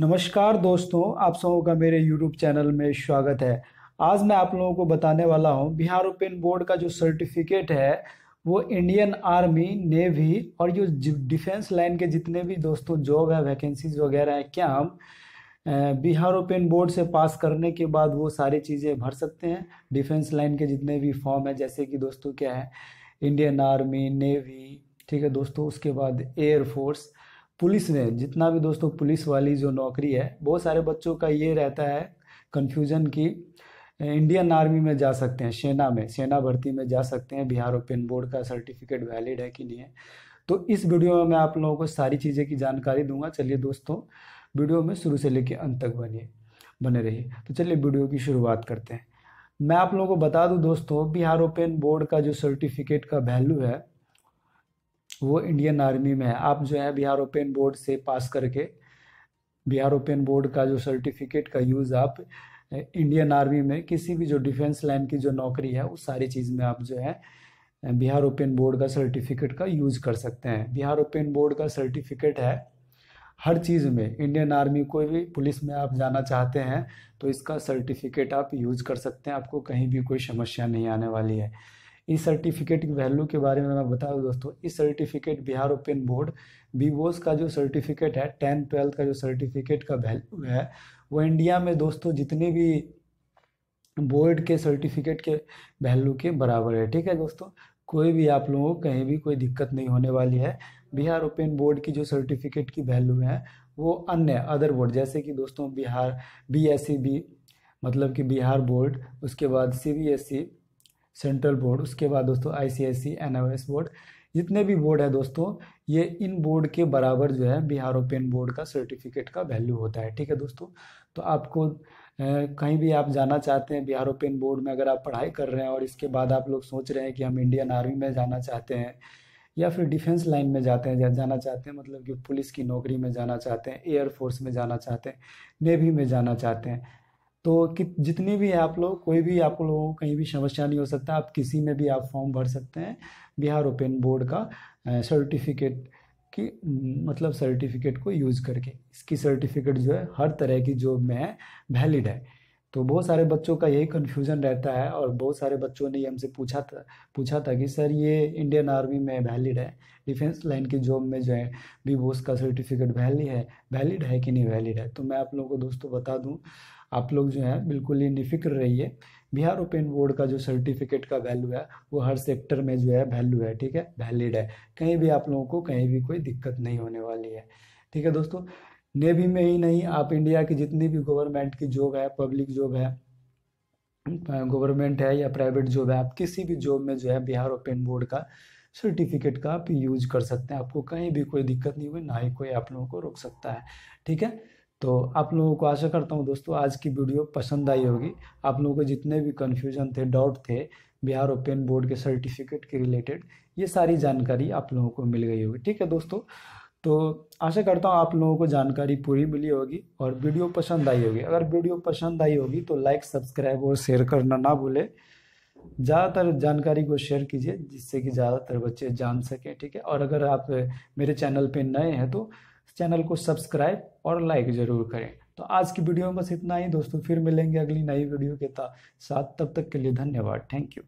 नमस्कार दोस्तों आप सबों का मेरे YouTube चैनल में स्वागत है आज मैं आप लोगों को बताने वाला हूँ बिहार ओपन बोर्ड का जो सर्टिफिकेट है वो इंडियन आर्मी नेवी और जो डिफेंस लाइन के जितने भी दोस्तों जॉब है वैकेंसीज वगैरह है क्या हम बिहार ओपन बोर्ड से पास करने के बाद वो सारी चीज़ें भर सकते हैं डिफेंस लाइन के जितने भी फॉर्म है जैसे कि दोस्तों क्या है इंडियन आर्मी नेवी ठीक है दोस्तों उसके बाद एयरफोर्स पुलिस ने जितना भी दोस्तों पुलिस वाली जो नौकरी है बहुत सारे बच्चों का ये रहता है कन्फ्यूज़न कि इंडियन आर्मी में जा सकते हैं सेना में सेना भर्ती में जा सकते हैं बिहार ओपन बोर्ड का सर्टिफिकेट वैलिड है कि नहीं है तो इस वीडियो में मैं आप लोगों को सारी चीज़ें की जानकारी दूंगा चलिए दोस्तों वीडियो में शुरू से लेकर अंत तक बनिए बने रहिए तो चलिए वीडियो की शुरुआत करते हैं मैं आप लोगों को बता दूं दोस्तों बिहार ओपन बोर्ड का जो सर्टिफिकेट का वैल्यू है वो इंडियन आर्मी में है आप जो है बिहार ओपन बोर्ड से पास करके बिहार ओपन बोर्ड का जो सर्टिफिकेट का यूज़ आप इंडियन आर्मी में किसी भी जो डिफेंस लाइन की जो नौकरी है उस सारी चीज़ में आप जो है बिहार ओपन बोर्ड का सर्टिफिकेट का यूज़ कर सकते हैं बिहार ओपन बोर्ड का सर्टिफिकेट है हर चीज़ में इंडियन आर्मी कोई भी पुलिस में आप जाना चाहते हैं तो इसका सर्टिफिकेट आप यूज़ कर सकते हैं आपको कहीं भी कोई समस्या नहीं आने वाली है इस सर्टिफिकेट की वैल्यू के बारे में मैं बता दूँ दोस्तों इस certificate Bihar open board BBOSE का जो सर्टिफिकेट है टेंथ ट्वेल्थ का जो सर्टिफिकेट का वैल्यू है वो इंडिया में दोस्तों जितने भी बोर्ड के सर्टिफिकेट के वैल्यू के बराबर है ठीक है दोस्तों कोई भी आप लोगों को कहीं भी कोई दिक्कत नहीं होने वाली है बिहार ओपन बोर्ड की जो सर्टिफिकेट की वैल्यू है वो अन्य अदर बोर्ड जैसे कि दोस्तों Bihar B S E B मतलब कि बिहार बोर्ड उसके बाद C B S E central board उसके बाद दोस्तों आई सी एस बोर्ड जितने भी बोर्ड है दोस्तों ये इन बोर्ड के बराबर जो है बिहार ओपन बोर्ड का सर्टिफिकेट का वैल्यू होता है ठीक है दोस्तों तो आपको कहीं भी आप जाना चाहते हैं बिहार ओपन बोर्ड में अगर आप पढ़ाई कर रहे हैं और इसके बाद आप लोग सोच रहे हैं कि हम इंडियन आर्मी में जाना चाहते हैं या फिर डिफेंस लाइन में जाते हैं जाना चाहते हैं मतलब कि पुलिस की नौकरी में जाना चाहते हैं एयरफोर्स में जाना चाहते हैं नेवी में जाना चाहते हैं तो कि जितनी भी आप लोग कोई भी आप लोगों को कहीं भी समस्या नहीं हो सकता आप किसी में भी आप फॉर्म भर सकते हैं बिहार ओपन बोर्ड का सर्टिफिकेट की मतलब सर्टिफिकेट को यूज़ करके इसकी सर्टिफिकेट जो है हर तरह की जॉब में है वैलिड है तो बहुत सारे बच्चों का यही कन्फ्यूज़न रहता है और बहुत सारे बच्चों ने हमसे पूछा था पूछा था कि सर ये इंडियन आर्मी में वैलिड है डिफेंस लाइन की जॉब में जो है बी बोस का सर्टिफिकेट वैली है वैलिड है कि नहीं वैलिड है तो मैं आप लोगों को दोस्तों बता दूँ आप लोग जो है बिल्कुल ही निफिक्र रहिए बिहार ओपन बोर्ड का जो सर्टिफिकेट का वैल्यू है वो हर सेक्टर में जो है वैल्यू है ठीक है वैलिड है कहीं भी आप लोगों को कहीं भी कोई दिक्कत नहीं होने वाली है ठीक है दोस्तों नेवी में ही नहीं आप इंडिया की जितनी भी गवर्नमेंट की जॉब है पब्लिक जॉब है गवर्नमेंट है या प्राइवेट जॉब है आप किसी भी जॉब में जो है बिहार ओपन बोर्ड का सर्टिफिकेट का आप यूज कर सकते हैं आपको कहीं भी कोई दिक्कत नहीं हुई ना ही कोई आप लोगों को रोक सकता है ठीक है तो आप लोगों को आशा करता हूँ दोस्तों आज की वीडियो पसंद आई होगी आप लोगों को जितने भी कन्फ्यूजन थे डाउट थे बिहार ओपन बोर्ड के सर्टिफिकेट के रिलेटेड ये सारी जानकारी आप लोगों को मिल गई होगी ठीक है दोस्तों तो आशा करता हूँ आप लोगों को जानकारी पूरी मिली होगी और वीडियो पसंद आई होगी अगर वीडियो पसंद आई होगी तो लाइक सब्सक्राइब और शेयर करना ना भूलें ज़्यादातर जानकारी को शेयर कीजिए जिससे कि ज़्यादातर बच्चे जान सकें ठीक है और अगर आप मेरे चैनल पर नए हैं तो चैनल को सब्सक्राइब और लाइक ज़रूर करें तो आज की वीडियो में बस इतना ही दोस्तों फिर मिलेंगे अगली नई वीडियो के साथ तब तक के लिए धन्यवाद थैंक यू